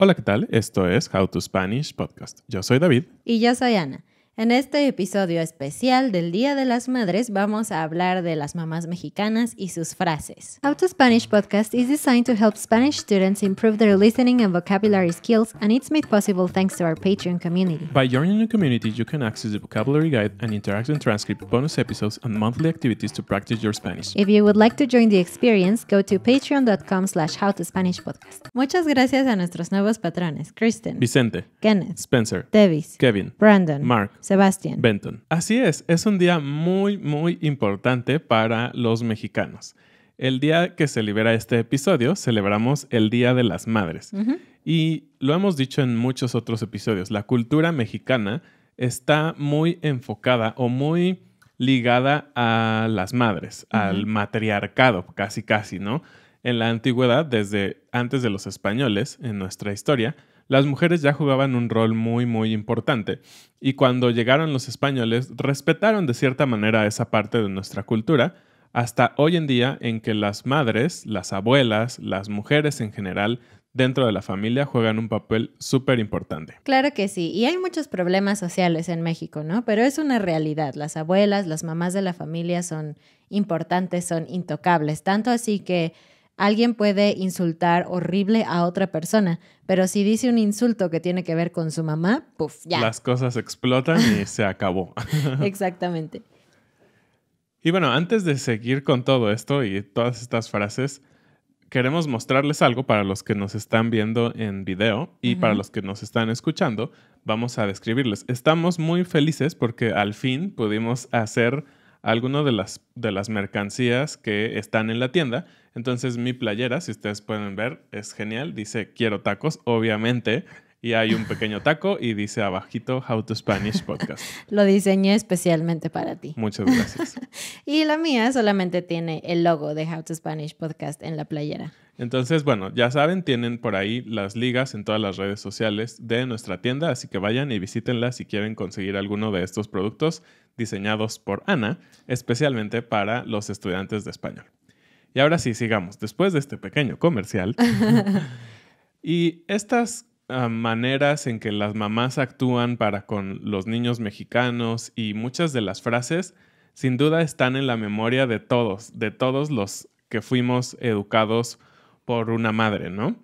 Hola, ¿qué tal? Esto es How to Spanish Podcast. Yo soy David. Y yo soy Ana. En este episodio especial del Día de las Madres vamos a hablar de las mamás mexicanas y sus frases. How to Spanish podcast is designed to help Spanish students improve their listening and vocabulary skills and it's made possible thanks to our Patreon community. By joining the community, you can access the vocabulary guide and interactive transcript, bonus episodes and monthly activities to practice your Spanish. If you would like to join the experience, go to patreon.com slash howtospanishpodcast. Muchas gracias a nuestros nuevos patrones, Kristen, Vicente, Kenneth, Spencer, Davis, Kevin, Brandon, Mark, Sebastián. Benton. Así es, es un día muy, muy importante para los mexicanos. El día que se libera este episodio, celebramos el Día de las Madres. Y lo hemos dicho en muchos otros episodios, la cultura mexicana está muy enfocada o muy ligada a las madres, al matriarcado, casi casi, ¿no? En la antigüedad, desde antes de los españoles, en nuestra historia, las mujeres ya jugaban un rol muy, muy importante. Y cuando llegaron los españoles, respetaron de cierta manera esa parte de nuestra cultura, hasta hoy en día en que las madres, las abuelas, las mujeres en general, dentro de la familia juegan un papel súper importante. Claro que sí, y hay muchos problemas sociales en México, ¿no? Pero es una realidad, las abuelas, las mamás de la familia son importantes, son intocables, tanto así que Alguien puede insultar horrible a otra persona, pero si dice un insulto que tiene que ver con su mamá, puff, ya. Las cosas explotan y se acabó. Exactamente. Y bueno, antes de seguir con todo esto y todas estas frases, queremos mostrarles algo para los que nos están viendo en video y para los que nos están escuchando, vamos a describirles. Estamos muy felices porque al fin pudimos hacer Alguno de las, de las mercancías que están en la tienda. Entonces mi playera, si ustedes pueden ver, es genial. Dice quiero tacos, obviamente. Y hay un pequeño taco y dice abajito How to Spanish Podcast. Lo diseñé especialmente para ti. Muchas gracias. y la mía solamente tiene el logo de How to Spanish Podcast en la playera. Entonces, bueno, ya saben, tienen por ahí las ligas en todas las redes sociales de nuestra tienda, así que vayan y visítenla si quieren conseguir alguno de estos productos diseñados por Ana, especialmente para los estudiantes de español. Y ahora sí, sigamos, después de este pequeño comercial. y estas ah, maneras en que las mamás actúan para con los niños mexicanos y muchas de las frases, sin duda están en la memoria de todos, de todos los que fuimos educados por una madre, ¿no?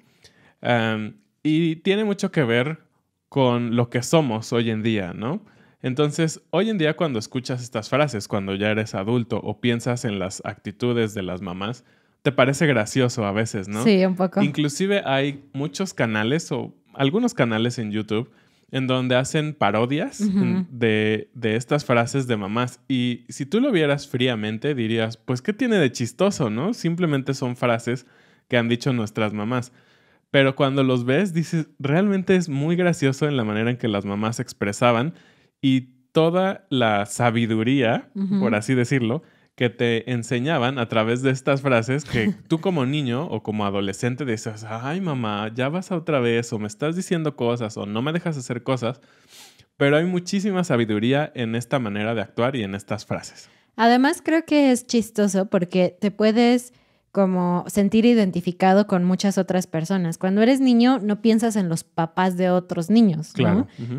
y tiene mucho que ver con lo que somos hoy en día, ¿no? Entonces, hoy en día cuando escuchas estas frases, cuando ya eres adulto o piensas en las actitudes de las mamás, te parece gracioso a veces, ¿no? Sí, un poco. Inclusive hay muchos canales o algunos canales en YouTube en donde hacen parodias de, de, estas frases de mamás. Y si tú lo vieras fríamente, dirías, pues, ¿qué tiene de chistoso, no? Simplemente son frases que han dicho nuestras mamás. Pero cuando los ves, dices, realmente es muy gracioso en la manera en que las mamás expresaban y toda la sabiduría, por así decirlo, que te enseñaban a través de estas frases que tú como niño o como adolescente dices, ay mamá, ya vas otra vez o me estás diciendo cosas o no me dejas hacer cosas, pero hay muchísima sabiduría en esta manera de actuar y en estas frases. Además creo que es chistoso porque te puedes como sentir identificado con muchas otras personas. Cuando eres niño no piensas en los papás de otros niños,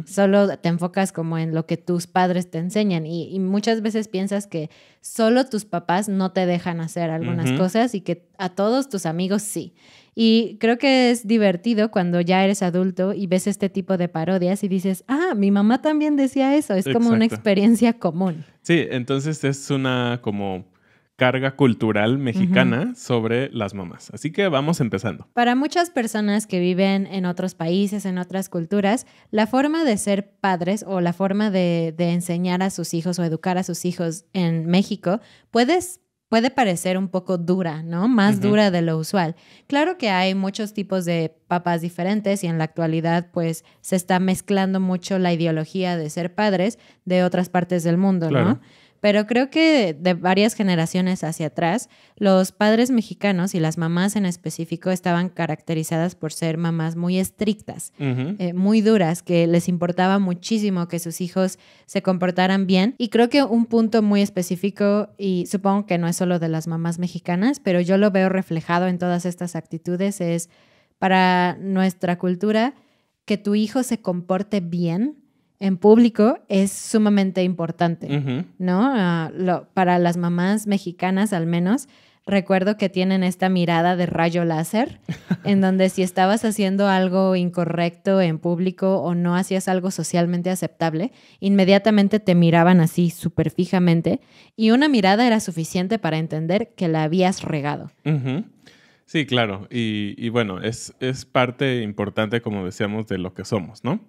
Solo te enfocas como en lo que tus padres te enseñan y, muchas veces piensas que solo tus papás no te dejan hacer algunas cosas y que a todos tus amigos sí. Y creo que es divertido cuando ya eres adulto y ves este tipo de parodias y dices, ah, mi mamá también decía eso, es como una experiencia común. Sí, entonces es una como carga cultural mexicana sobre las mamás. Así que vamos empezando. Para muchas personas que viven en otros países, en otras culturas, la forma de ser padres o la forma de, de enseñar a sus hijos o educar a sus hijos en México puedes, puede parecer un poco dura, ¿no? Más dura de lo usual. Claro que hay muchos tipos de papás diferentes y en la actualidad pues se está mezclando mucho la ideología de ser padres de otras partes del mundo, ¿no? pero creo que de varias generaciones hacia atrás, los padres mexicanos y las mamás en específico estaban caracterizadas por ser mamás muy estrictas, eh, muy duras, que les importaba muchísimo que sus hijos se comportaran bien. Y creo que un punto muy específico, y supongo que no es solo de las mamás mexicanas, pero yo lo veo reflejado en todas estas actitudes, es para nuestra cultura que tu hijo se comporte bien en público es sumamente importante, ¿no? Ah, para las mamás mexicanas al menos, recuerdo que tienen esta mirada de rayo láser, en donde si estabas haciendo algo incorrecto en público o no hacías algo socialmente aceptable, inmediatamente te miraban así súper fijamente y una mirada era suficiente para entender que la habías regado. Sí, claro. Y, y bueno, es, es, parte importante, como decíamos, de lo que somos, ¿no?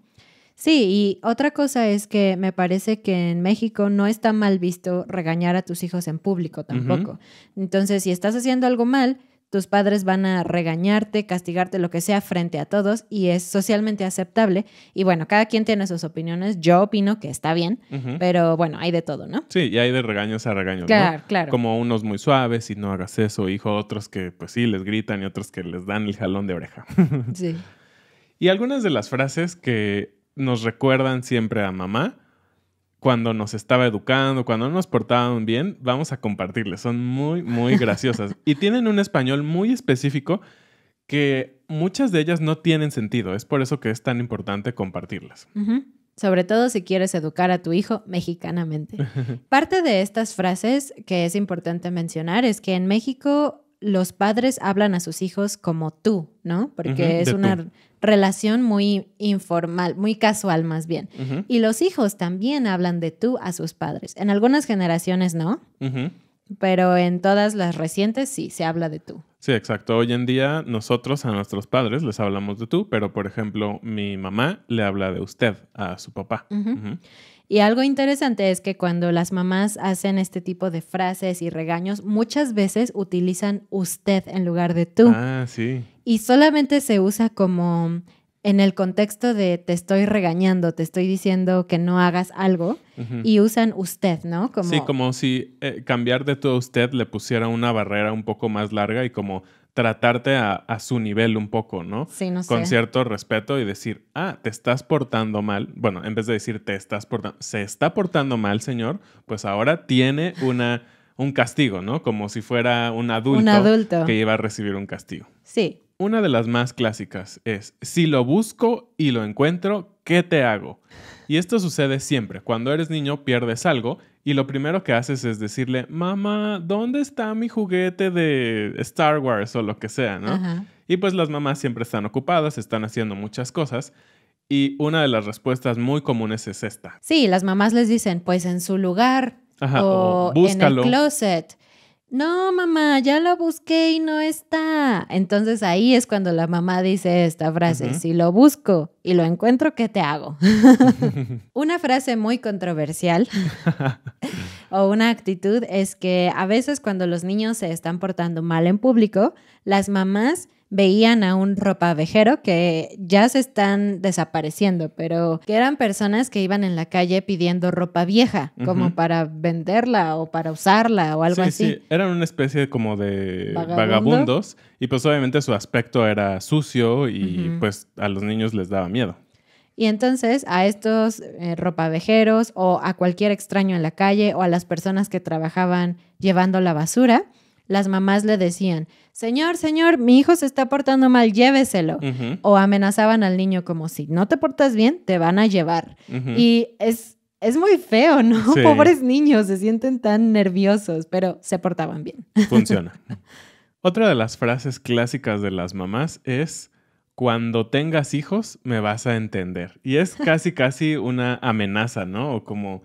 Sí, y otra cosa es que me parece que en México no está mal visto regañar a tus hijos en público tampoco. Entonces, si estás haciendo algo mal, tus padres van a regañarte, castigarte, lo que sea, frente a todos y es socialmente aceptable. Y bueno, cada quien tiene sus opiniones. Yo opino que está bien, pero bueno, hay de todo, ¿no? Sí, y hay de regaños a regaños. Claro, claro. Como unos muy suaves y no hagas eso, hijo, otros que pues sí les gritan y otros que les dan el jalón de oreja. sí. Y algunas de las frases que nos recuerdan siempre a mamá cuando nos estaba educando, cuando nos portaban bien, vamos a compartirles. Son muy, muy graciosas. y tienen un español muy específico que muchas de ellas no tienen sentido. Es por eso que es tan importante compartirlas. Sobre todo si quieres educar a tu hijo mexicanamente. Parte de estas frases que es importante mencionar es que en México los padres hablan a sus hijos como tú, ¿no? Porque es una relación muy informal, muy casual más bien. Y los hijos también hablan de tú a sus padres. En algunas generaciones no, pero en todas las recientes sí, se habla de tú. Sí, exacto. Hoy en día nosotros a nuestros padres les hablamos de tú, pero por ejemplo mi mamá le habla de usted a su papá. Y algo interesante es que cuando las mamás hacen este tipo de frases y regaños, muchas veces utilizan usted en lugar de tú. Ah, sí. Y solamente se usa como en el contexto de te estoy regañando, te estoy diciendo que no hagas algo, y usan usted, ¿no? Como... Sí, como si eh, cambiar de tú a usted le pusiera una barrera un poco más larga y como tratarte a, su nivel un poco, ¿no? Sí, no sé. Con cierto respeto y decir, ah, te estás portando mal. Bueno, en vez de decir te estás portando, se está portando mal, señor, pues ahora tiene una, un castigo, ¿no? Como si fuera un adulto que iba a recibir un castigo. Sí. Una de las más clásicas es, si lo busco y lo encuentro, ¿qué te hago? Y esto sucede siempre. Cuando eres niño pierdes algo y lo primero que haces es decirle, mamá, ¿dónde está mi juguete de Star Wars o lo que sea, no? Y pues las mamás siempre están ocupadas, están haciendo muchas cosas. Y una de las respuestas muy comunes es esta. Sí, las mamás les dicen, pues en su lugar o, o en el closet no, mamá, ya lo busqué y no está. Entonces ahí es cuando la mamá dice esta frase, si lo busco y lo encuentro, ¿qué te hago? una frase muy controversial o una actitud es que a veces cuando los niños se están portando mal en público, las mamás veían a un ropavejero que ya se están desapareciendo, pero que eran personas que iban en la calle pidiendo ropa vieja, como para venderla o para usarla o algo así. Sí, eran una especie como de vagabundos y pues obviamente su aspecto era sucio y pues a los niños les daba miedo. Y entonces a estos eh, ropavejeros o a cualquier extraño en la calle o a las personas que trabajaban llevando la basura, las mamás le decían, señor, señor, mi hijo se está portando mal, lléveselo. O amenazaban al niño como, si no te portas bien, te van a llevar. Y es, es muy feo, ¿no? Pobres niños, se sienten tan nerviosos, pero se portaban bien. Funciona. Otra de las frases clásicas de las mamás es, cuando tengas hijos me vas a entender. Y es casi, casi una amenaza, ¿no? O como,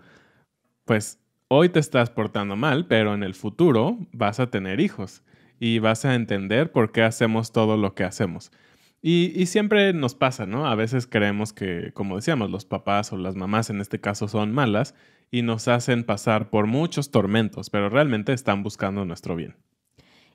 pues hoy te estás portando mal, pero en el futuro vas a tener hijos y vas a entender por qué hacemos todo lo que hacemos. Y, siempre nos pasa, ¿no? A veces creemos que, como decíamos, los papás o las mamás en este caso son malas y nos hacen pasar por muchos tormentos, pero realmente están buscando nuestro bien.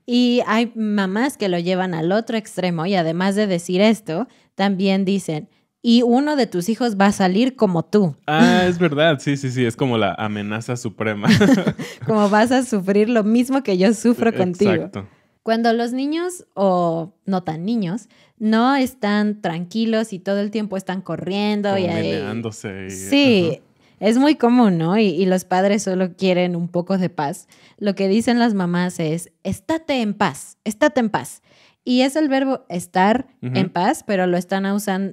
Y hay mamás que lo llevan al otro extremo y además de decir esto, también dicen, y uno de tus hijos va a salir como tú. Ah, es verdad, sí, sí, sí, es como la amenaza suprema. como vas a sufrir lo mismo que yo sufro contigo. Exacto. Cuando los niños, o no tan niños, no están tranquilos y todo el tiempo están corriendo y ahí... Sí, Es muy común, ¿no? Y, y, los padres solo quieren un poco de paz. Lo que dicen las mamás es, estate en paz, estate en paz. Y es el verbo estar en paz, pero lo están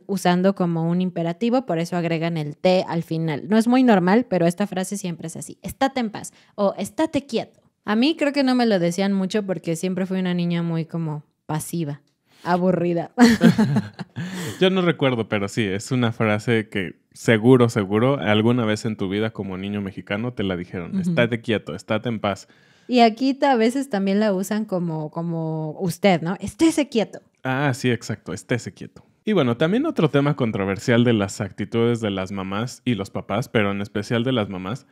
usando como un imperativo, por eso agregan el T al final. No es muy normal, pero esta frase siempre es así. Estate en paz o estate quieto. A mí creo que no me lo decían mucho porque siempre fui una niña muy como pasiva, aburrida. Yo no recuerdo, pero sí, es una frase que seguro, seguro, alguna vez en tu vida como niño mexicano te la dijeron. Estate quieto, estate en paz. Y aquí a veces también la usan como, como usted, ¿no? Estése quieto. Ah, sí, exacto, estése quieto. Y bueno, también otro tema controversial de las actitudes de las mamás y los papás, pero en especial de las mamás.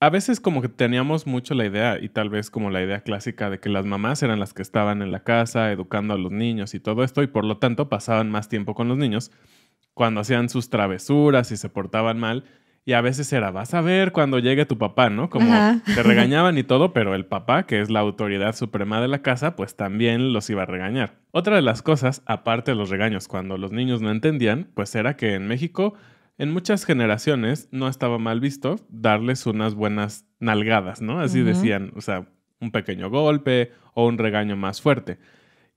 A veces como que teníamos mucho la idea, y tal vez como la idea clásica de que las mamás eran las que estaban en la casa educando a los niños y todo esto, y por lo tanto pasaban más tiempo con los niños cuando hacían sus travesuras y se portaban mal, y a veces era, vas a ver cuando llegue tu papá, ¿no? Como te regañaban y todo, pero el papá, que es la autoridad suprema de la casa, pues también los iba a regañar. Otra de las cosas, aparte de los regaños, cuando los niños no entendían, pues era que en México, en muchas generaciones, no estaba mal visto darles unas buenas nalgadas, ¿no? Así decían, o sea, un pequeño golpe o un regaño más fuerte.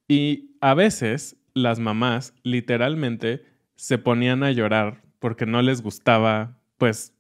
Y a veces las mamás literalmente se ponían a llorar porque no les gustaba pues,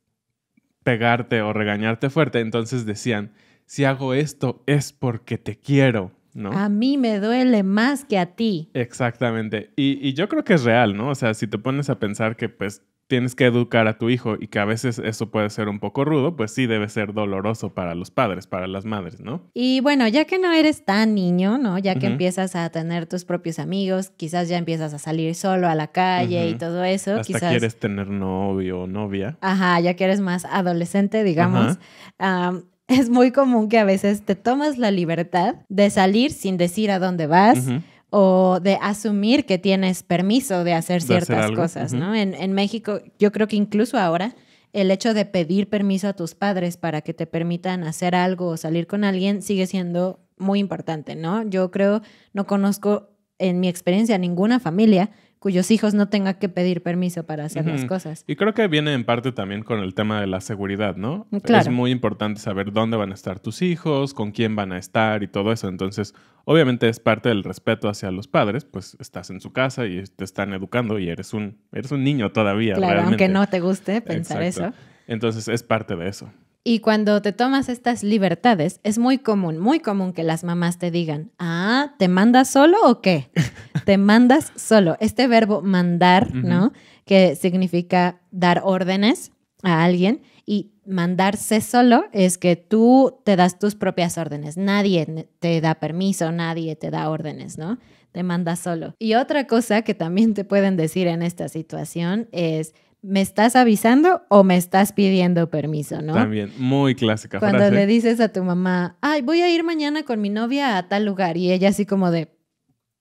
pegarte o regañarte fuerte. Entonces decían, si hago esto es porque te quiero, ¿no? A mí me duele más que a ti. Exactamente. Y, y yo creo que es real, ¿no? O sea, si te pones a pensar que pues tienes que educar a tu hijo y que a veces eso puede ser un poco rudo, pues sí debe ser doloroso para los padres, para las madres, ¿no? Y bueno, ya que no eres tan niño, ¿no? Ya que empiezas a tener tus propios amigos, quizás ya empiezas a salir solo a la calle y todo eso. Hasta quizás... quieres tener novio o novia. Ajá, ya que eres más adolescente, digamos. es muy común que a veces te tomas la libertad de salir sin decir a dónde vas o de asumir que tienes permiso de hacer ciertas cosas, ¿no? En, en, México, yo creo que incluso ahora, el hecho de pedir permiso a tus padres para que te permitan hacer algo o salir con alguien sigue siendo muy importante, ¿no? Yo creo, no conozco en mi experiencia ninguna familia cuyos hijos no tengan que pedir permiso para hacer las cosas. Y creo que viene en parte también con el tema de la seguridad, ¿no? Mm, claro. Es muy importante saber dónde van a estar tus hijos, con quién van a estar y todo eso. Entonces, obviamente es parte del respeto hacia los padres, pues estás en su casa y te están educando y eres un, eres un niño todavía. Claro, aunque no te guste pensar eso. Entonces es parte de eso. Y cuando te tomas estas libertades, es muy común, muy común que las mamás te digan, ah, ¿te mandas solo o qué? te mandas solo. Este verbo mandar, ¿no? Que significa dar órdenes a alguien y mandarse solo es que tú te das tus propias órdenes. Nadie te da permiso, nadie te da órdenes, ¿no? Te mandas solo. Y otra cosa que también te pueden decir en esta situación es, ¿me estás avisando o me estás pidiendo permiso, no? También, muy clásica Cuando le dices a tu mamá, ay, voy a ir mañana con mi novia a tal lugar y ella así como de,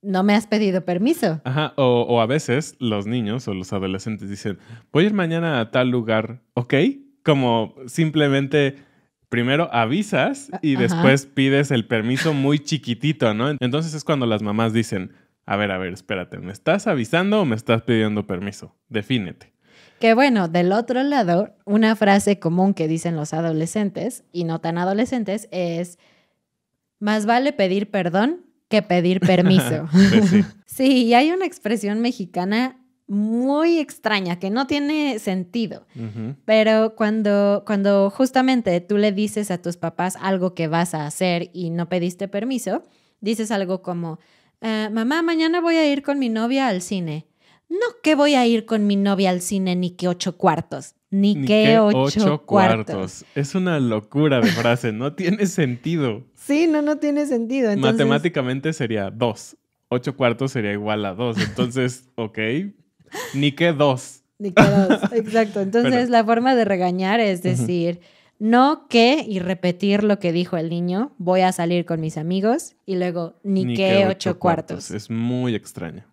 no me has pedido permiso. Ajá, o, a veces los niños o los adolescentes dicen, voy a ir mañana a tal lugar, ¿ok? Como simplemente primero avisas y después pides el permiso muy chiquitito, ¿no? Entonces es cuando las mamás dicen, a ver, a ver, espérate, ¿me estás avisando o me estás pidiendo permiso? Defínete. Que bueno, del otro lado, una frase común que dicen los adolescentes y no tan adolescentes es, más vale pedir perdón que pedir permiso. Pues sí. y hay una expresión mexicana muy extraña, que no tiene sentido. Pero cuando, cuando justamente tú le dices a tus papás algo que vas a hacer y no pediste permiso, dices algo como, ah, mamá, mañana voy a ir con mi novia al cine no que voy a ir con mi novia al cine ni que ocho cuartos. Ni, que, ocho, cuartos. Es una locura de frase, no tiene sentido. Sí, no, no tiene sentido. Matemáticamente sería dos. Ocho cuartos sería igual a dos. Entonces, ok, ni que dos. Ni que dos, exacto. Entonces, la forma de regañar es decir, no que, y repetir lo que dijo el niño, voy a salir con mis amigos, y luego, ni, que, ocho, cuartos. cuartos. Es muy extraño.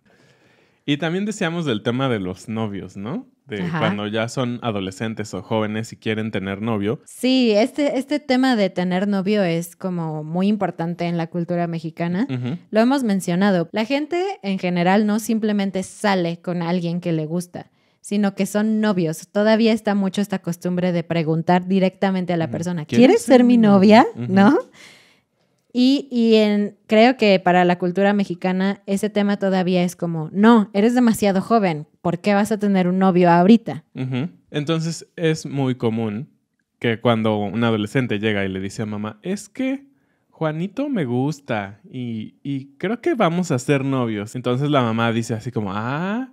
Y también decíamos del tema de los novios, ¿no? De cuando ya son adolescentes o jóvenes y quieren tener novio. Sí, este, este tema de tener novio es como muy importante en la cultura mexicana. Lo hemos mencionado. La gente en general no simplemente sale con alguien que le gusta sino que son novios. Todavía está mucho esta costumbre de preguntar directamente a la persona, ¿quieres, ser mi novia? ¿No? Y, y en, creo que para la cultura mexicana ese tema todavía es como, no, eres demasiado joven, ¿por qué vas a tener un novio ahorita? Entonces es muy común que cuando un adolescente llega y le dice a mamá, es que Juanito me gusta y, creo que vamos a ser novios. Entonces la mamá dice así como, ah,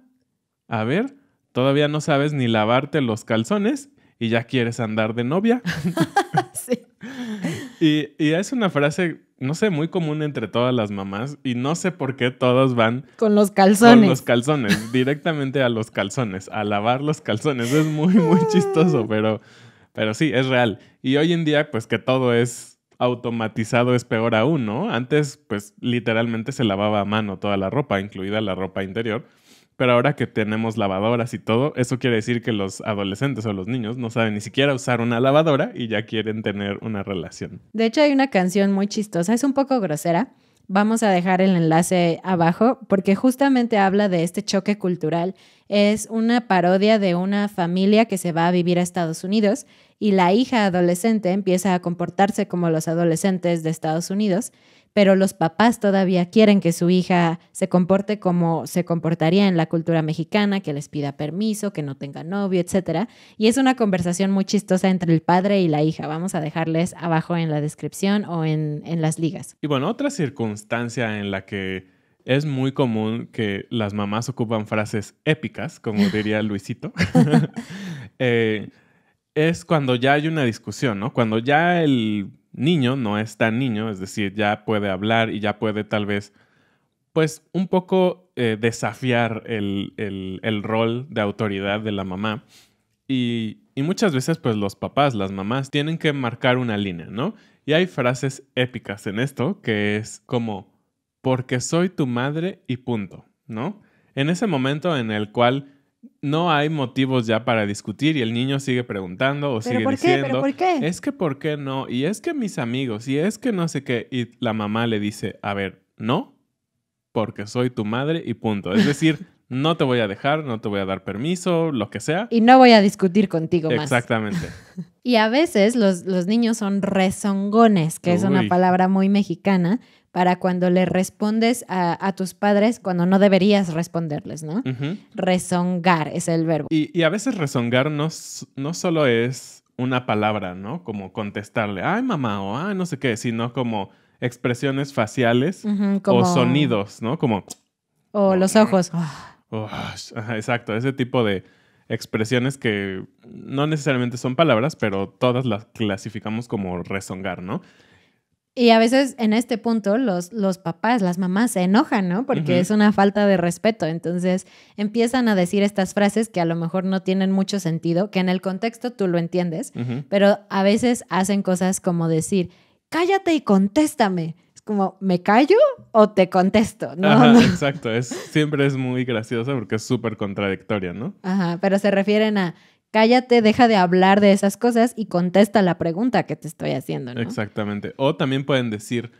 a ver, todavía no sabes ni lavarte los calzones y ya quieres andar de novia. y, y es una frase no sé, muy común entre todas las mamás y no sé por qué todas van con los calzones. Con los calzones, directamente a los calzones, a lavar los calzones. Es muy, muy chistoso, pero, pero sí, es real. Y hoy en día, pues que todo es automatizado es peor aún, ¿no? Antes, pues literalmente se lavaba a mano toda la ropa, incluida la ropa interior. Pero ahora que tenemos lavadoras y todo, eso quiere decir que los adolescentes o los niños no saben ni siquiera usar una lavadora y ya quieren tener una relación. De hecho, hay una canción muy chistosa, es un poco grosera. Vamos a dejar el enlace abajo porque justamente habla de este choque cultural. Es una parodia de una familia que se va a vivir a Estados Unidos y la hija adolescente empieza a comportarse como los adolescentes de Estados Unidos pero los papás todavía quieren que su hija se comporte como se comportaría en la cultura mexicana, que les pida permiso, que no tenga novio, etc. Y es una conversación muy chistosa entre el padre y la hija. Vamos a dejarles abajo en la descripción o en, las ligas. Y bueno, otra circunstancia en la que es muy común que las mamás ocupan frases épicas, como diría Luisito. Eh, es cuando ya hay una discusión, ¿no? Cuando ya el niño, no es tan niño, es decir, ya puede hablar y ya puede tal vez, pues un poco eh, desafiar el, rol de autoridad de la mamá. Y, y muchas veces, pues los papás, las mamás, tienen que marcar una línea, ¿no? Y hay frases épicas en esto, que es como, porque soy tu madre y punto, ¿no? En ese momento en el cual no hay motivos ya para discutir y el niño sigue preguntando o sigue por qué? diciendo, por qué? es que por qué no, y es que mis amigos, y es que no sé qué, y la mamá le dice, a ver, no, porque soy tu madre y punto. Es decir, no te voy a dejar, no te voy a dar permiso, lo que sea. Y no voy a discutir contigo más. Exactamente. y a veces los, niños son rezongones, que es una palabra muy mexicana, para cuando le respondes a, tus padres cuando no deberías responderles, ¿no? Resongar es el verbo. Y, a veces rezongar no, solo es una palabra, ¿no? Como contestarle, ay mamá o ay no sé qué, sino como expresiones faciales o sonidos, ¿no? Como... O los ojos. Ah. exacto, ese tipo de expresiones que no necesariamente son palabras, pero todas las clasificamos como rezongar, ¿no? Y a veces en este punto los, los papás, las mamás se enojan, ¿no? Porque es una falta de respeto. Entonces empiezan a decir estas frases que a lo mejor no tienen mucho sentido, que en el contexto tú lo entiendes, pero a veces hacen cosas como decir, cállate y contéstame. Es como, ¿me callo o te contesto? ¿No? Exacto, es, siempre es muy graciosa porque es súper contradictoria, ¿no? Ajá, pero se refieren a, cállate, deja de hablar de esas cosas y contesta la pregunta que te estoy haciendo. Exactamente. O también pueden decir,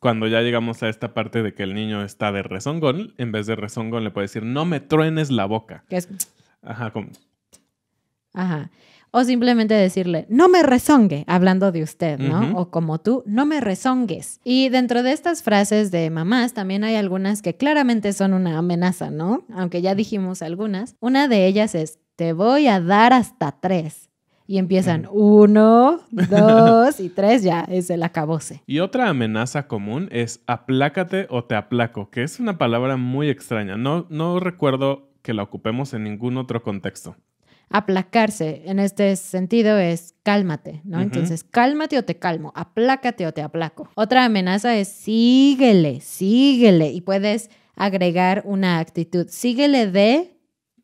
cuando ya llegamos a esta parte de que el niño está de rezongón, en vez de rezongón le puede decir, no me truenes la boca. Ajá, Ajá. O simplemente decirle, no me rezongue, hablando de usted, ¿no? O como tú, no me resongues. Y dentro de estas frases de mamás también hay algunas que claramente son una amenaza, ¿no? Aunque ya dijimos algunas. Una de ellas es, te voy a dar hasta tres. Y empiezan uno, dos y tres, ya es el acabose. Y otra amenaza común es aplácate o te aplaco, que es una palabra muy extraña. No, no recuerdo que la ocupemos en ningún otro contexto. Aplacarse en este sentido es cálmate, ¿no? Entonces, cálmate o te calmo, aplácate o te aplaco. Otra amenaza es síguele, síguele. Y puedes agregar una actitud, síguele de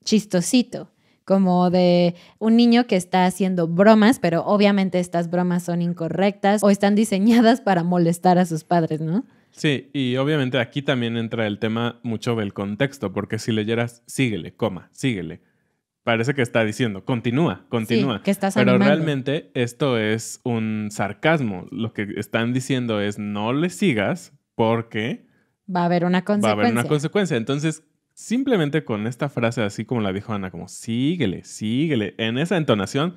chistosito como de un niño que está haciendo bromas, pero obviamente estas bromas son incorrectas o están diseñadas para molestar a sus padres, ¿no? Sí, y obviamente aquí también entra el tema mucho del contexto, porque si leyeras, síguele, coma, síguele, parece que está diciendo, continúa, continúa. que estás Pero realmente esto es un sarcasmo. Lo que están diciendo es, no le sigas porque... Va a haber una consecuencia. Va a haber una consecuencia. Entonces, Simplemente con esta frase así como la dijo Ana, como síguele, síguele, en esa entonación,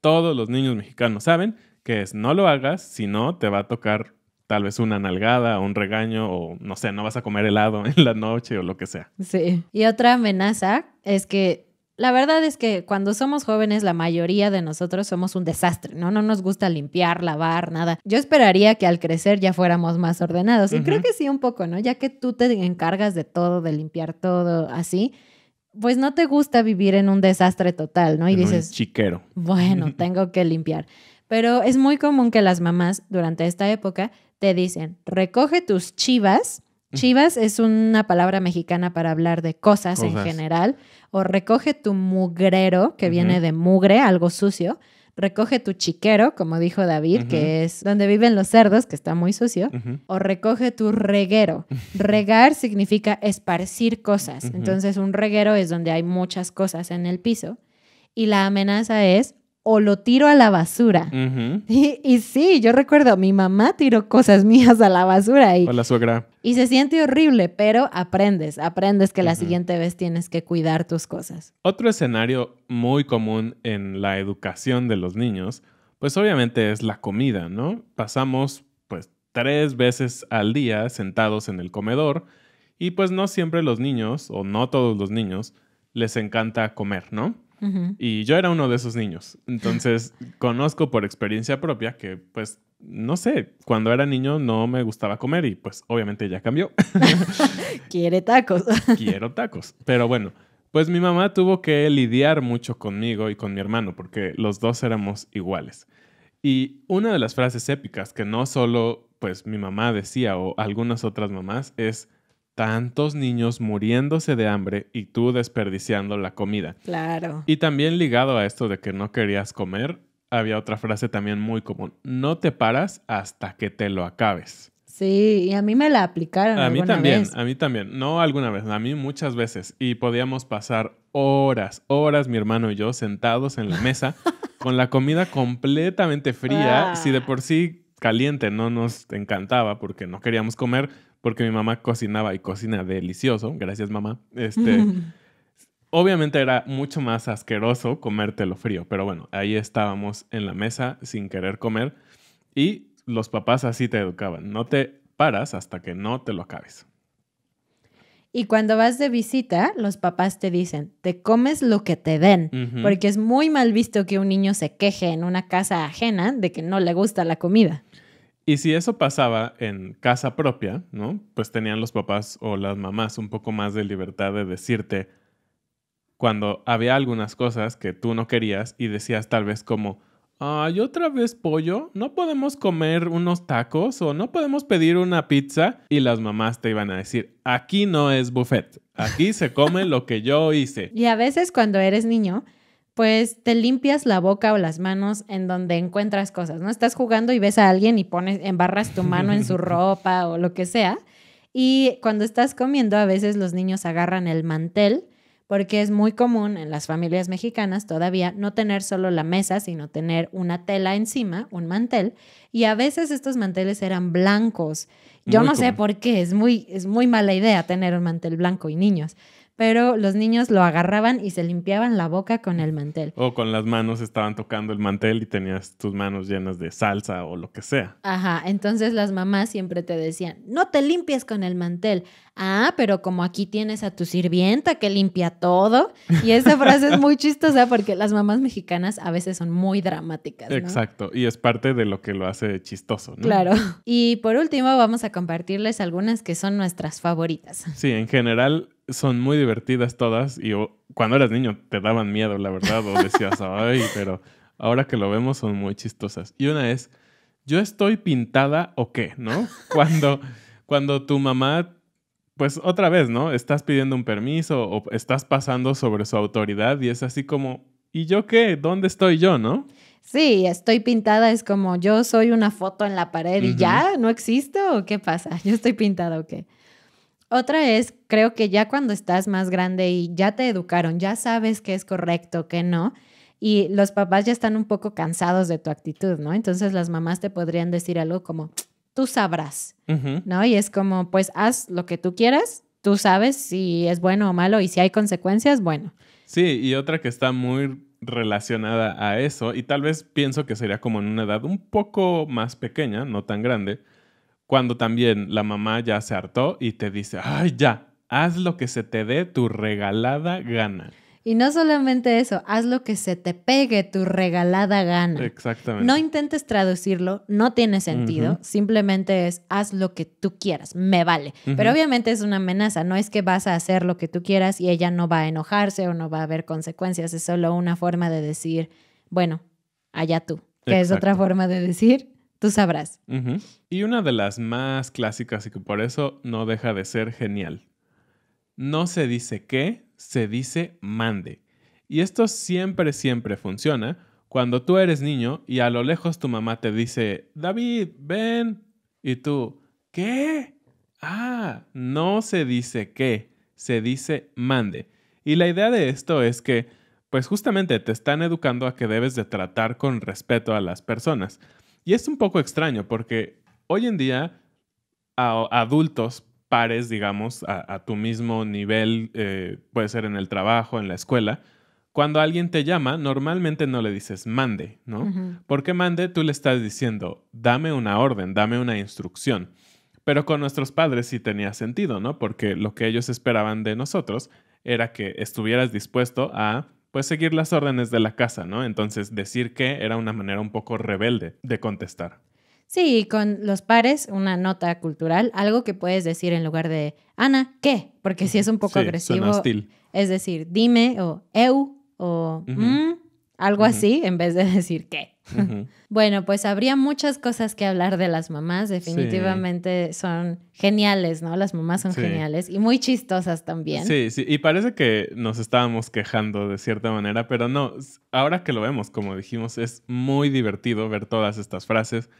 todos los niños mexicanos saben que es no lo hagas, si no te va a tocar tal vez una nalgada, un regaño o no sé, no vas a comer helado en la noche o lo que sea. Sí. Y otra amenaza es que la verdad es que cuando somos jóvenes, la mayoría de nosotros somos un desastre, ¿no? No nos gusta limpiar, lavar, nada. Yo esperaría que al crecer ya fuéramos más ordenados. Y creo que sí, un poco, ¿no? Ya que tú te encargas de todo, de limpiar todo, así, pues no te gusta vivir en un desastre total, ¿no? Y dices. chiquero. Bueno, tengo que limpiar. Pero es muy común que las mamás durante esta época te dicen: recoge tus chivas Chivas es una palabra mexicana para hablar de cosas, en general. O recoge tu mugrero, que viene de mugre, algo sucio. Recoge tu chiquero, como dijo David, que es donde viven los cerdos, que está muy sucio. O recoge tu reguero. Regar significa esparcir cosas. Entonces, un reguero es donde hay muchas cosas en el piso. Y la amenaza es o lo tiro a la basura. y, sí, yo recuerdo, mi mamá tiró cosas mías a la basura. Y, la suegra. Y se siente horrible, pero aprendes, aprendes que la siguiente vez tienes que cuidar tus cosas. Otro escenario muy común en la educación de los niños, pues obviamente es la comida, ¿no? Pasamos pues tres veces al día sentados en el comedor y pues no siempre los niños, o no todos los niños, les encanta comer, ¿no? Y yo era uno de esos niños. Entonces, conozco por experiencia propia que, pues, no sé, cuando era niño no me gustaba comer y pues obviamente ya cambió. Quiere tacos. Quiero tacos. Pero bueno, pues mi mamá tuvo que lidiar mucho conmigo y con mi hermano porque los dos éramos iguales. Y una de las frases épicas que no solo pues mi mamá decía o algunas otras mamás es tantos niños muriéndose de hambre y tú desperdiciando la comida. Claro. Y también ligado a esto de que no querías comer, había otra frase también muy común, no te paras hasta que te lo acabes. Sí, y a mí me la aplicaron. A mí también, a mí también, no alguna vez, a mí muchas veces. Y podíamos pasar horas, horas, mi hermano y yo, sentados en la mesa con la comida completamente fría, si de ah. por sí caliente no nos encantaba porque no queríamos comer porque mi mamá cocinaba y cocina delicioso, gracias mamá. Este, obviamente era mucho más asqueroso comértelo frío, pero bueno, ahí estábamos en la mesa sin querer comer y los papás así te educaban, no te paras hasta que no te lo acabes. Y cuando vas de visita, los papás te dicen, te comes lo que te den, porque es muy mal visto que un niño se queje en una casa ajena de que no le gusta la comida. Y si eso pasaba en casa propia, ¿no? Pues tenían los papás o las mamás un poco más de libertad de decirte cuando había algunas cosas que tú no querías y decías tal vez como, ay, otra vez pollo, no podemos comer unos tacos o no podemos pedir una pizza y las mamás te iban a decir, aquí no es buffet, aquí se come lo que yo hice. Y a veces cuando eres niño, pues te limpias la boca o las manos en donde encuentras cosas, ¿no? Estás jugando y ves a alguien y pones, embarras tu mano en su ropa o lo que sea. Y cuando estás comiendo, a veces los niños agarran el mantel, porque es muy común en las familias mexicanas todavía no tener solo la mesa, sino tener una tela encima, un mantel. Y a veces estos manteles eran blancos. Yo no sé por qué, es muy, es muy mala idea tener un mantel blanco y niños pero los niños lo agarraban y se limpiaban la boca con el mantel. O con las manos estaban tocando el mantel y tenías tus manos llenas de salsa o lo que sea. Ajá, entonces las mamás siempre te decían, no te limpies con el mantel. Ah, pero como aquí tienes a tu sirvienta que limpia todo. Y esa frase es muy chistosa porque las mamás mexicanas a veces son muy dramáticas. Exacto, y es parte de lo que lo hace chistoso, ¿no? Claro. Y por último vamos a compartirles algunas que son nuestras favoritas. Sí, en general son muy divertidas todas y oh, cuando eras niño te daban miedo, la verdad, o decías, ay, pero ahora que lo vemos son muy chistosas. Y una es, ¿yo estoy pintada o qué? ¿No? Cuando, cuando tu mamá, pues otra vez, ¿no? Estás pidiendo un permiso o estás pasando sobre su autoridad y es así como, ¿y yo qué? ¿Dónde estoy yo, no? Sí, estoy pintada, es como yo soy una foto en la pared y ya, no existo o qué pasa, yo estoy pintada o qué. Otra es, creo que ya cuando estás más grande y ya te educaron, ya sabes qué es correcto, qué no, y los papás ya están un poco cansados de tu actitud, ¿no? Entonces las mamás te podrían decir algo como, tú sabrás, ¿no? Y es como, pues haz lo que tú quieras, tú sabes si es bueno o malo y si hay consecuencias, bueno. Sí, y otra que está muy relacionada a eso, y tal vez pienso que sería como en una edad un poco más pequeña, no tan grande, cuando también la mamá ya se hartó y te dice, ay, ya, haz lo que se te dé tu regalada gana. Y no solamente eso, haz lo que se te pegue tu regalada gana. Exactamente. No intentes traducirlo, no tiene sentido, simplemente es haz lo que tú quieras, me vale. Pero obviamente es una amenaza, no es que vas a hacer lo que tú quieras y ella no va a enojarse o no va a haber consecuencias, es solo una forma de decir, bueno, allá tú, que es otra forma de decir, Tú sabrás. Y una de las más clásicas y que por eso no deja de ser genial. No se dice qué, se dice mande. Y esto siempre, siempre funciona cuando tú eres niño y a lo lejos tu mamá te dice, David, ven. Y tú, ¿qué? Ah, no se dice qué, se dice mande. Y la idea de esto es que, pues justamente te están educando a que debes de tratar con respeto a las personas. Y es un poco extraño porque hoy en día a, adultos pares, digamos, a, tu mismo nivel, eh, puede ser en el trabajo, en la escuela, cuando alguien te llama, normalmente no le dices mande, ¿no? Porque mande tú le estás diciendo, dame una orden, dame una instrucción. Pero con nuestros padres sí tenía sentido, ¿no? Porque lo que ellos esperaban de nosotros era que estuvieras dispuesto a pues seguir las órdenes de la casa, ¿no? Entonces decir que era una manera un poco rebelde de contestar. Sí, con los pares, una nota cultural, algo que puedes decir en lugar de Ana, ¿qué? Porque si es un poco agresivo. Es decir, dime o eu o algo así, en vez de decir qué. Bueno, pues habría muchas cosas que hablar de las mamás, definitivamente son geniales, ¿no? Las mamás son geniales y muy chistosas también. Sí, sí, y parece que nos estábamos quejando de cierta manera, pero no, ahora que lo vemos, como dijimos, es muy divertido ver todas estas frases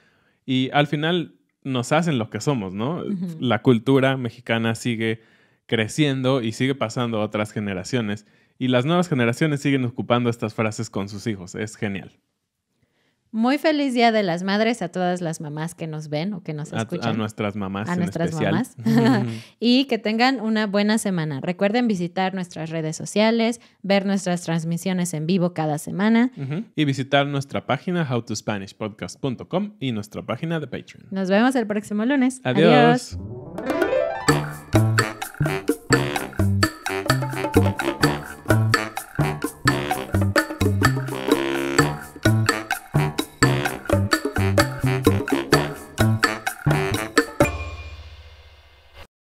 y al final nos hacen lo que somos, ¿no? La cultura mexicana sigue creciendo y sigue pasando a otras generaciones y las nuevas generaciones siguen ocupando estas frases con sus hijos. Es genial. Muy feliz Día de las Madres a todas las mamás que nos ven o que nos escuchan. A, nuestras mamás. A nuestras mamás. y que tengan una buena semana. Recuerden visitar nuestras redes sociales, ver nuestras transmisiones en vivo cada semana. Y visitar nuestra página howtospanishpodcast.com y nuestra página de Patreon. Nos vemos el próximo lunes. Adiós.